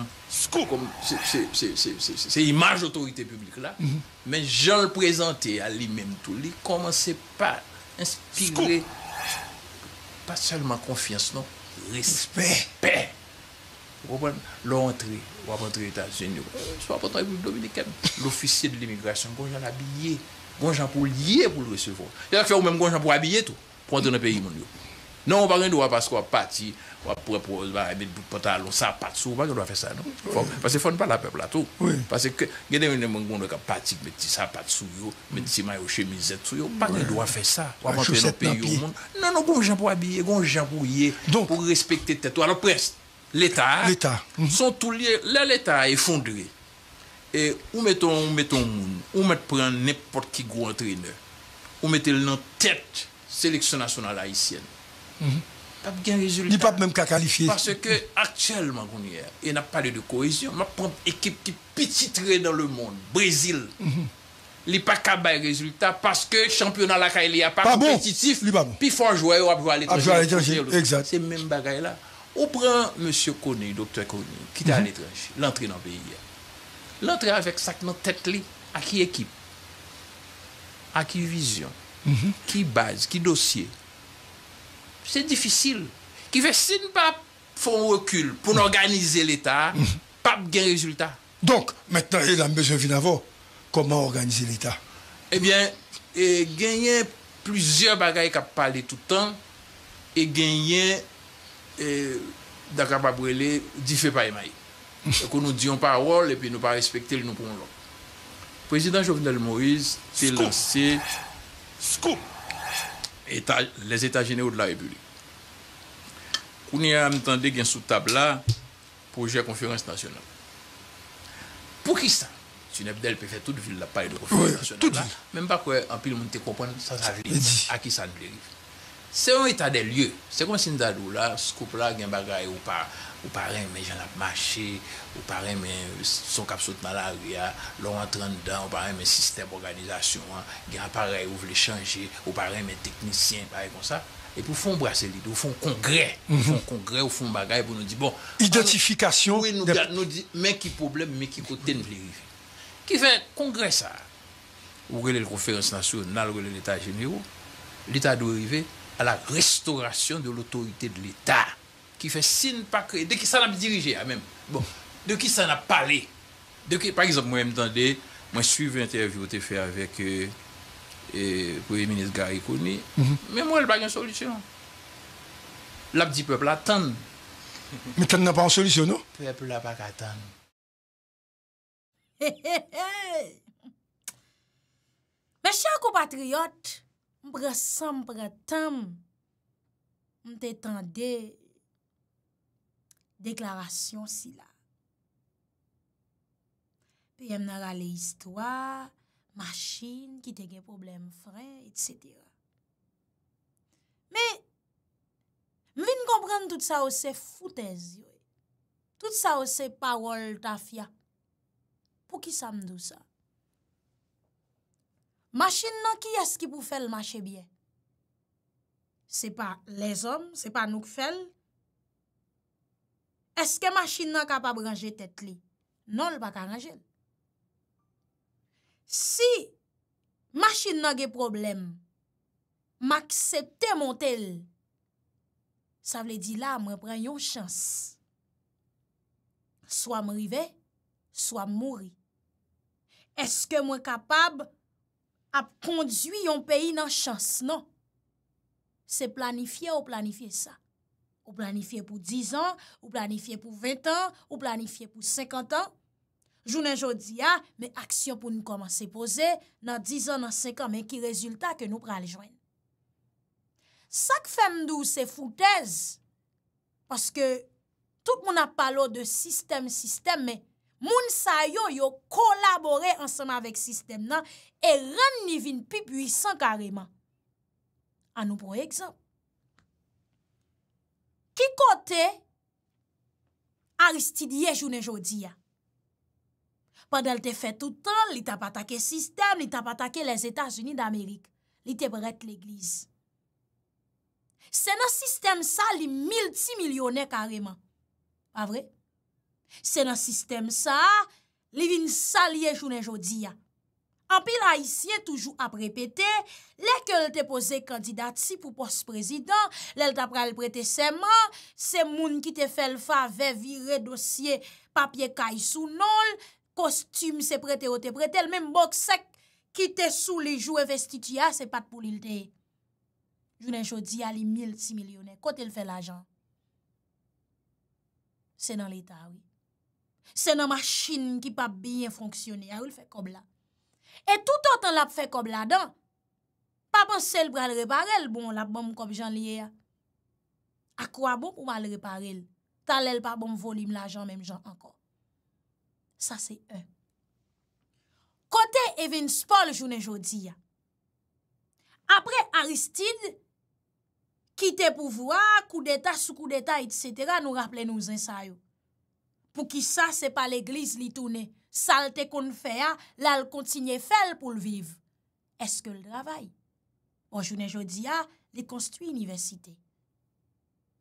se imaj otorite publik la, men jan prezante a li menm tou li, koman se pa inspirer, pa salman konfians nan, respen, pe, wap an, l'o antre, wap antre etat, se nou, l'oficier de l'immigrasyon, konjan abye, konjan pou liye pou l'resevon, yon an fe ou menm konjan pou abye tou, pran dene peyi moun yo. Nan wap akwen nou wap aswa pati Wap repose wap eme but pota alon sapat sou Wap akwen nou wap fè sa nan Pase fon pa la pepl atou Pase genè men genè mwen gond wap pati Mwen ti sapat sou yo Mwen ti mayo chemizet sou yo Wap akwen nou wap fè sa Nan nou goun jen pou wabiye Goun jen pou yye Lè l'état Lè l'état e fondri Ou meton moun Ou met pren nepot ki goun trine Ou metel nan tèt Seleksyonasyon alayisyen Pas n'y résultat. Il pas même qu'à qualifier. Parce que actuellement, il n'y a pas de cohésion. Ma prendre équipe qui trait dans le monde, Brésil. Mhm. Il n'y a pas qu'à résultat parce que le championnat là, il n'y a pas, compétitif. Puis il faut jouer ou jouer à l'étranger. Exact. C'est même bagaille là. On prend M. Koné, Dr. Conné, qui est à mhm. l'étranger, l'entrée dans le pays. L'entrée avec sa dans tête à qui équipe, à qui vision, mhm. qui base, qui dossier c'est difficile. Qui fait si nous pas font recul pour organiser l'État, mhm. pas de résultat. Donc, maintenant, il a besoin de avant. Comment organiser l'État Eh bien, et gagner plusieurs bagailles qui parlé tout le temps et gagner d'accord brûler dit fait pas émaillé. Mhm. que nous disions parole et puis nous pas respecter nous Président Jovenel Moïse s'est lancé Scoop. les Etats Généraux de la République. Kouni a amitande gen sou tabla proje konferens nasyonal. Pou ki sa? Sineb Delpe fè tout vil la pae de konferens nasyonal. Tout vil. Mèm pa kwe anpil moun te kompon sa zavili akis anbili. Se ou etade lye, se kon sin dadou la, skoupla gen bagay ou pa... Ou parem men jan ap mache, ou parem men son kapsotman la ria, lor an tran dan, ou parem men sistem organizasyon an, gen ap parem ou vle chanje, ou parem men teknisyen, parem kon sa. E pou fon brase lide, ou fon kongre, ou fon mhm. kongre, ou fon bagay pou nou di bon. Identifikasyon. Mwen ki problem, mwen ki kote nou vle rive. Ki fè kongre sa. Ou rele l konferans nasyon nan rele l etat genyro, l etat nou rive a la restaurasyon de l otorite de l etat. ki fè sin pa kre, dekè san ap dirije a menm. Bon, dekè san ap pale. Dekè, parizop, mwen mtande, mwen suivi interviw te fè avèk euh, pou eminist Gary Kouni, mwen mwen lbagn an solisyon. Lap di pep la tan. Mwen tan nan pa an solisyon nou? Pep la baka tan. Mwen chan kou patriyot, mwen prasan mwen pratan, mwen te tande, Deklarasyon si la. Pe yem nan la le histwa, machin, ki te gen problem fre, etc. Me, mi vin kompren tout sa ou se foutez. Tout sa ou se parol ta fya. Po ki sa mdou sa? Machin nan ki yas ki pou fel mache bie? Se pa les om, se pa nou k fel, Eske machin nan kapab ranje tèt li? Non, l pa ka ranje. Si machin nan ge problem, maksepte montel, sa vle di la, mwen pren yon chans. Soa mrive, soa mwori. Eske mwen kapab ap kondwi yon peyi nan chans? Non, se planifiye ou planifiye sa. Ou planifiye pou 10 an, ou planifiye pou 20 an, ou planifiye pou 50 an. Jounen jodi ya, men aksyon pou nou komanse pose nan 10 an nan 5 an, men ki rezultat ke nou pral jwen. Sak femdou se foutez, paske tout moun apalou de sistem sistem, men moun sayo yo kolaborè ansan avèk sistem nan, e ren ni vin pi puisan kareman. An nou pou ekzamp. Bikote, aristidye jounen jodi ya. Padal te fet toutan, li tapatake sistem, li tapatake les Etats-Unis d'Amerik. Li te bret l'eglise. Se nan sistem sa, li milti milyone kareman. A vre? Se nan sistem sa, li vin salye jounen jodi ya. An pi la isye toujou ap repete, le ke l te pose kandidati pou post-prezident, le l tapra l prete seman, se moun ki te fel fa ve vire dosye papye kay sou nol, kostyme se prete ou te prete, el menm boksek ki te sou li jou e vestitya, se pat pou li te jounen jodi ali mil ti milyonè. Kote l fe la jan? Se nan l eta, ou. Se nan machin ki pa byen fonksyone, a ou l fe kob la. E tout an tan l ap fe kob la dan, pa ban sel pou al reparel bon l ap bom kob jan liye a. A kwa bon pou al reparel, tal el pa bom volim la jan menm jan ankon. Sa se en. Kote evens pol jounen jodi a. Apre Aristide, ki te pou vwa, kou deta, sou kou deta, etc. nou rapple nou zensay yo. Pou ki sa se pa l'eglis li toune, salte kon fe a, la l kontinye fel pou l viv. Eske l travay? Bon, jounen jodi a, li konstwi universite.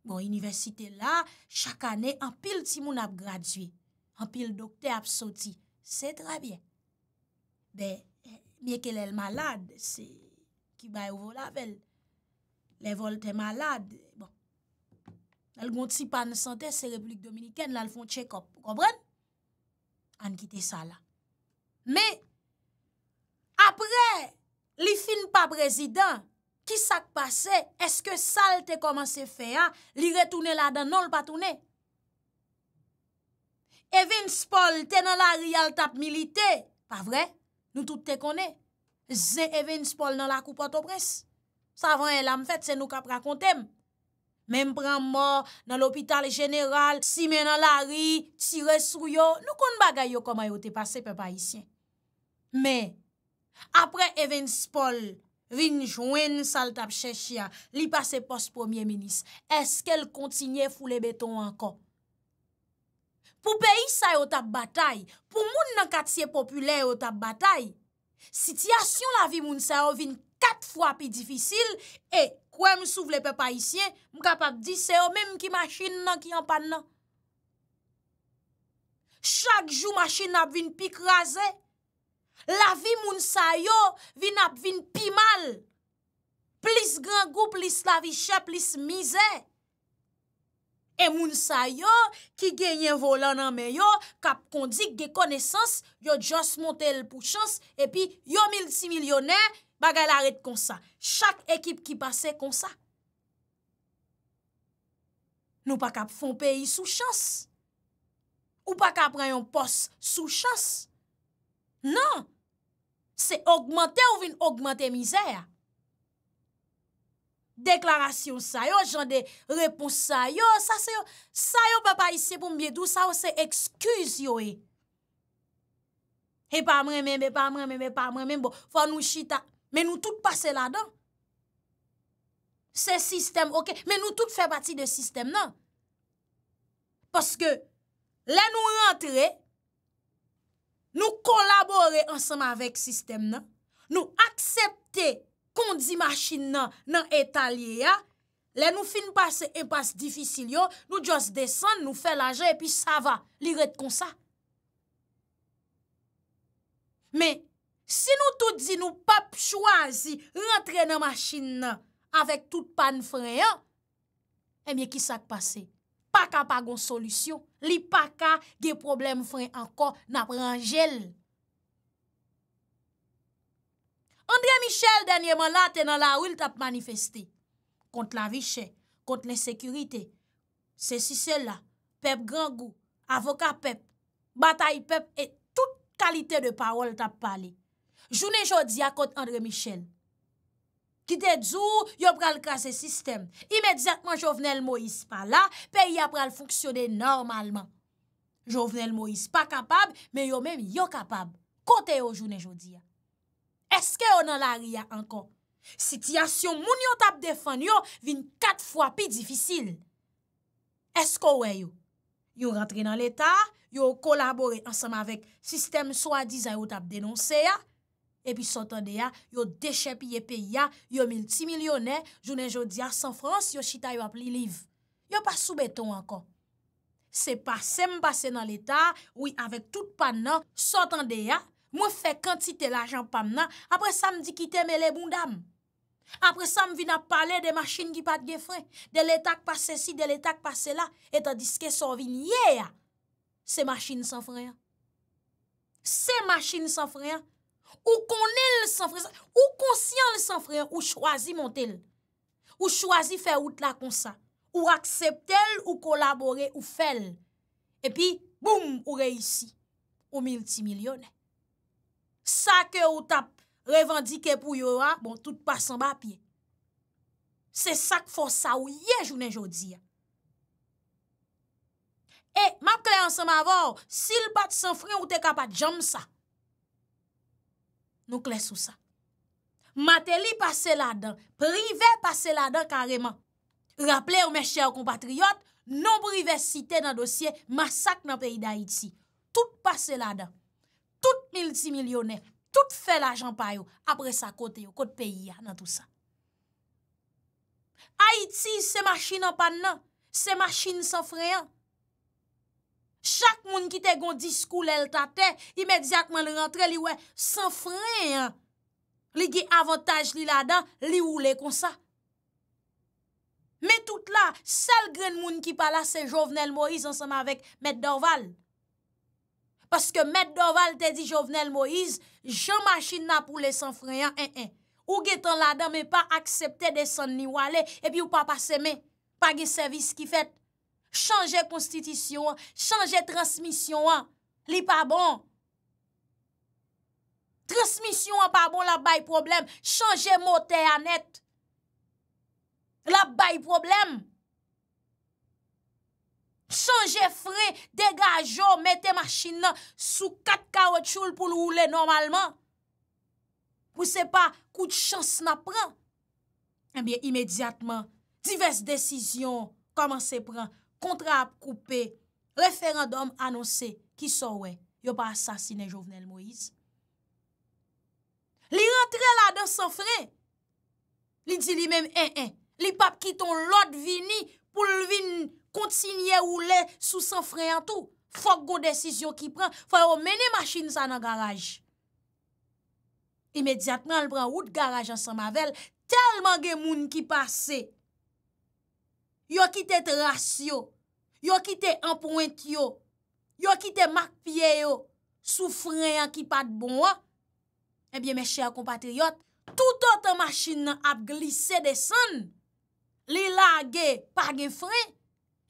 Bon, universite la, chak ane, anpil ti moun ap graduye, anpil dokte ap soti. Se trabyen. Be, mie ke l el malade, se ki bay ou vola bel. Le vol te malade. El gont si pan sante se Republik Dominiken la l fon Chekop, kompren? An ki te sa la. Me, apre li fin pa prezident, ki sak pase, eske sa l te komanse fe a, li retoune la dan non l patoune? Evans Paul te nan la real tap milite, pa vre? Nou tout te kone? Ze Evans Paul nan la koupa to pres? Savan el am fet, se nou kap rakonte m? menm pran mor nan l'opital general, si men nan la ri, si res ruyo, nou kon bagay yo koma yo te pase pe pa isyen. Me, apre Evans Paul vin jwen sal tap cheshi ya, li pase pos premier menis, eske l kontinye foule beton anko? Pou peyi sa yo tap batay, pou moun nan katsye popule yo tap batay, sityasyon la vi moun sa yo vin kat fwa pi difisil, e, wè m sou vle pe pa isye, m kap ap di se yo mèm ki machin nan ki yon pan nan. Chak jou machin ap vin pi krasè, la vi moun sa yo vin ap vin pi mal, plis gran goup, plis la vi chè, plis mizè. E moun sa yo ki genyen volan nan men yo, kap kondik gen konesans, yo jos montè l pou chans, epi yo mil si milyonèr, Bagal arret kon sa. Chak ekip ki pase kon sa. Nou pa kap fon peyi sou chas. Ou pa kap rayon pos sou chas. Nan. Se augmente ou vin augmente mizer. Deklarasyon sa yo. Jande reponsa yo. Sa yo pa paise pou mbyedou. Sa yo se ekskuz yo e. E pa mwen menbe, pa mwen menbe, pa mwen menbo. Fwa nou chita. Men nou tout pase la dan. Se sistem, ok. Men nou tout fe pati de sistem nan. Paske, le nou rentre, nou kolabore ansama vek sistem nan. Nou aksepte kondi machin nan, nan etalye ya. Le nou fin pase, en pase difisil yo, nou jos desen, nou fe laje, epi sa va, li ret kon sa. Men, Si nou tout zi nou pap chwa zi rentre nan machin nan, avèk tout pan frey an, emye eh ki sak pase? Paka pa gon solusyon, li paka ge problem frey anko nan pranjel. Andre Michel denye man la tenan la ou il tap manifeste, kont la vi chè, kont le sekurite, se si sè la, pep gangou, avoka pep, batay pep et tout kalite de parol tap pali. Jounen jodi akot Andre Michel. Kite dzou, yo pral krase sistem. Imedzatman jovenel Moïse pa la, pe ya pral foksyone normalman. Jouvenel Moïse pa kapab, me yo men yo kapab. Kote yo jounen jodi ya. Eske yo nan la ria ankon? Sityasyon moun yo tap defan yo vin kat fwa pi difisil. Esko we yo? Yo rentre nan l'Etat, yo kolabore ansama vek sistem swadi za yo tap denonse ya, Epi sotan de ya, yo deshe piye pe ya, yo mil ti milyonè, jounen jodi a san frans, yo chita yo ap li liv. Yo pa soubeton ankon. Se pa se m basen nan l'Etat, oui avek tout pan nan, sotan de ya, mou fe kantite l'ajan pan nan, apre sa m di kite me le bundam. Apre sa m vina pale de masjin ki pat ge fran, de l'Etat k passe si, de l'Etat k passe la, etan diske sorvin ye ya. Se masjin san fran ya. Se masjin san fran ya. Ou konen le san fri, ou konsyen le san fri, ou chwazi montel. Ou chwazi fe wout la konsa. Ou akseptel, ou kolabore, ou fel. Epi, boum, ou reysi. Ou mil ti milyon. Sa ke ou tap revandike pou yoran, ah, bon, tout pasan ba pi. Se sak fos sa ou ye jounen joudi. E, map kli ansan ma vor, si l pat san fri, ou te kapat jam sa. Nou kles ou sa. Mateli pase la dan, prive pase la dan kareman. Raple ou mè chè ou kompatriot, non prive site nan dosye, masak nan peyi da Haiti. Tout pase la dan. Tout milti milyonè, tout fè l'ajan payo, apre sa kote yo, kote peyi ya nan tout sa. Haiti se machi nan pan nan, se machi nan san freyan. Chak moun ki te gondi skou lèl tate, imedziakman lèl rentre li wè, sanfren yon. Li ki avantage li ladan, li wou lè kon sa. Mè tout la, sel gren moun ki pala se Jovenel Moïse ansanm avèk Mèd Dorval. Paske Mèd Dorval te di Jovenel Moïse, jan machin nan pou lè sanfren yon. Ou gè ton ladan mè pa akseptè de san ni wale, epi ou papa se mè, page servis ki fèt. chanje konstitisyon, chanje transmisyon, li pa bon. Transmisyon pa bon la bay problem, chanje mote anet, la bay problem. Chanje fre, degajo, mette maschina sou kat kawet choul pou nou oule normalman. Pou se pa kout chans na pran. Ebyen eh imediatman, divers desisyon koman se pran. Kontra ap koupe, referandom anonse ki so we. Yo pa asasine jovenel Moise. Li rentre la dan san fre. Li di li menm en eh, en. Eh, li pap kiton lot vini pou lvin kontinye ou le sou san fre an tou. Fok go desisyon ki pran, fwa yo mene masjine sa nan garaj. Imediatman l pran wout garaj an san mavel, telman gen moun ki pase. yo ki te trasyo, yo ki te anpoentyo, yo ki te makpyeyo, soufren yon ki pat bonwa, ebyen eh mèche a kompatriyot, tout an te machin nan ap glise de son, li lage par gen frè,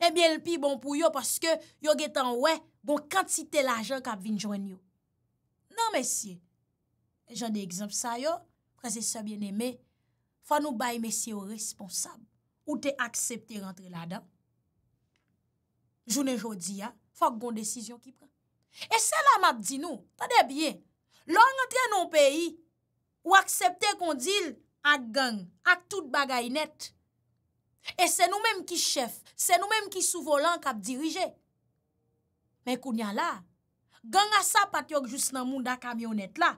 ebyen eh lpi bon pou yo paske yo getan wè bon kantite l'ajon kap vin jwen yo. Nan mèche, jen de egzamp sa yo, prezese bien eme, fa nou bay mèche yo responsab. ou te aksepte rentre la da. Jounen jodi ya, fok goun desisyon ki pre. E se la map di nou, ta de bie, lò ngan tè non peyi, ou aksepte kon dil, ak gang, ak tout bagay net. E se nou menm ki chef, se nou menm ki sou volan kap dirije. Men kou nyan la, gang a sa patiok jous nan moun da kamyonet la.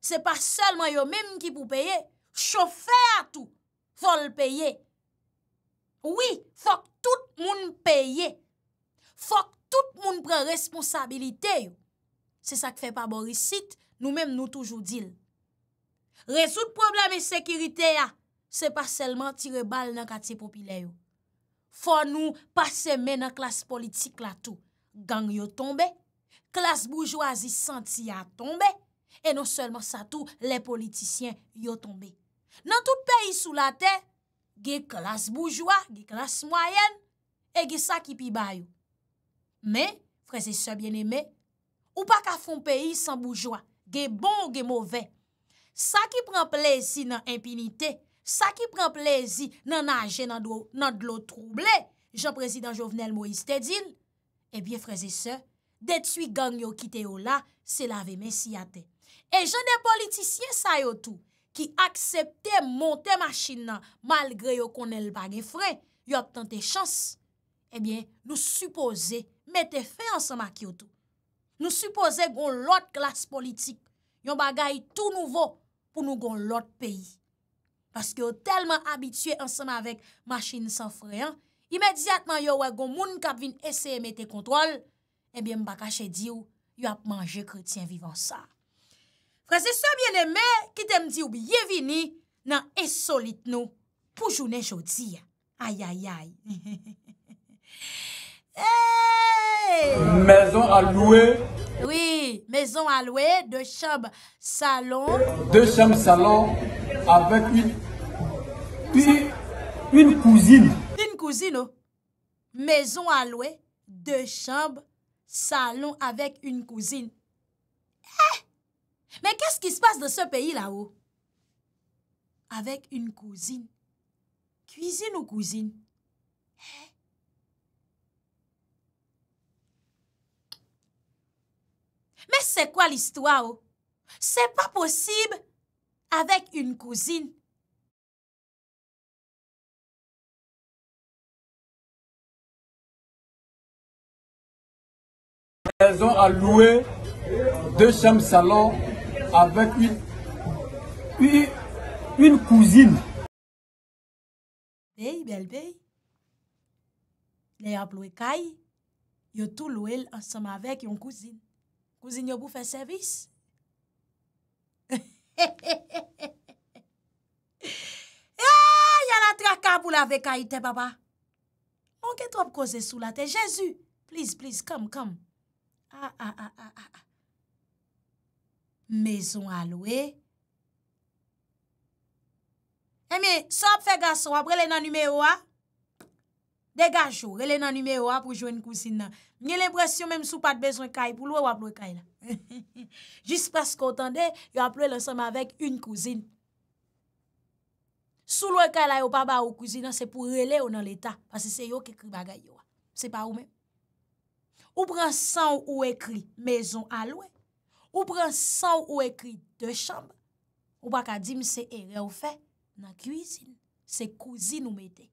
Se pa selman yo menm ki pou peye, chofer atou, vol peye. E, Oui, fòk tout moun paye. Fòk tout moun pren responsabilite yo. Se sa k fè pa borisit, nou mèm nou toujou dil. Resout probleme sekirite ya, se pa selman tire bal nan kate popile yo. Fò nou pase men nan klas politik la tou. Gang yo tombe, klas boujouazi senti ya tombe, e non selman sa tou, le politisyen yo tombe. Nan tout peyi sou la tey, Ge klas boujwa, ge klas mwayen, e ge sa ki pi bayou. Men, freze se bien eme, ou pa ka fon peyi san boujwa, ge bon ou ge mouven. Sa ki pran plezi nan empinite, sa ki pran plezi nan nage nan dlo trouble, jan prezident jovenel Moïse Tedil, e bie freze se, detui gang yo kite yo la, se lave men si ate. E jan de politisye sa yo tou. ki aksepte monte machin nan malgre yo konel bagen fre, yo ap tante chans, ebyen nou suppose mette fe ansama kioutou. Nou suppose goun lot klas politik, yon bagay tou nouvo pou nou goun lot peyi. Paske yo telman abitue ansama vek machin san fre, imediatman yo we goun moun kap vin eseye mette kontrol, ebyen mbakache diyo yo ap manje kretien vivansan. Kwa se sobyen eme, kitem di ou biye vini nan esolit nou pou jounen jodi ya. Ayayay. Hey! Mezon alwe. Oui, mezon alwe, de chanb salon. De chanb salon avèk yon kouzine. Yon kouzine ou. Oh. Mezon alwe, de chanb salon avèk yon kouzine. Hey! Eh! Mais qu'est-ce qui se passe dans ce pays là-haut Avec une cousine. Cuisine ou cousine hein? Mais c'est quoi l'histoire oh? C'est pas possible avec une cousine. Elles ont alloué deux chambres salon Avèk yon wi, wi, kouzine. Bel, bel, bel. Ne ap loue kay, yo tou louel ansèm avèk yon kouzine. Kouzine yo bou fè servis. Yon atrak kabou lave kay te baba. Onke to ap kose sou la te. Jezu, please, please, come, come. A, ah, a, ah, a, ah, a, a. Mezon a loue. Emi, sa ap fe gason, wap rele nan nume ou a? Degaj ou, rele nan nume ou a pou jwen kouzine nan. Mne l'impression mèm sou pat mezon kay pou loue wap loue kay la. Jis pras kon tende, yo wap loue lansam avèk yon kouzine. Sou loue kay la yo pa ba ou kouzine, se pou rele ou nan l'eta. Pase se yo ke kri bagay yo a. Se pa ou mèm. Ou pran san ou ou ekri, mezon a loue. Ou pren sa ou ekri de chanm, ou baka di mi se ere ou fe nan kuzin, se kuzin ou me dek.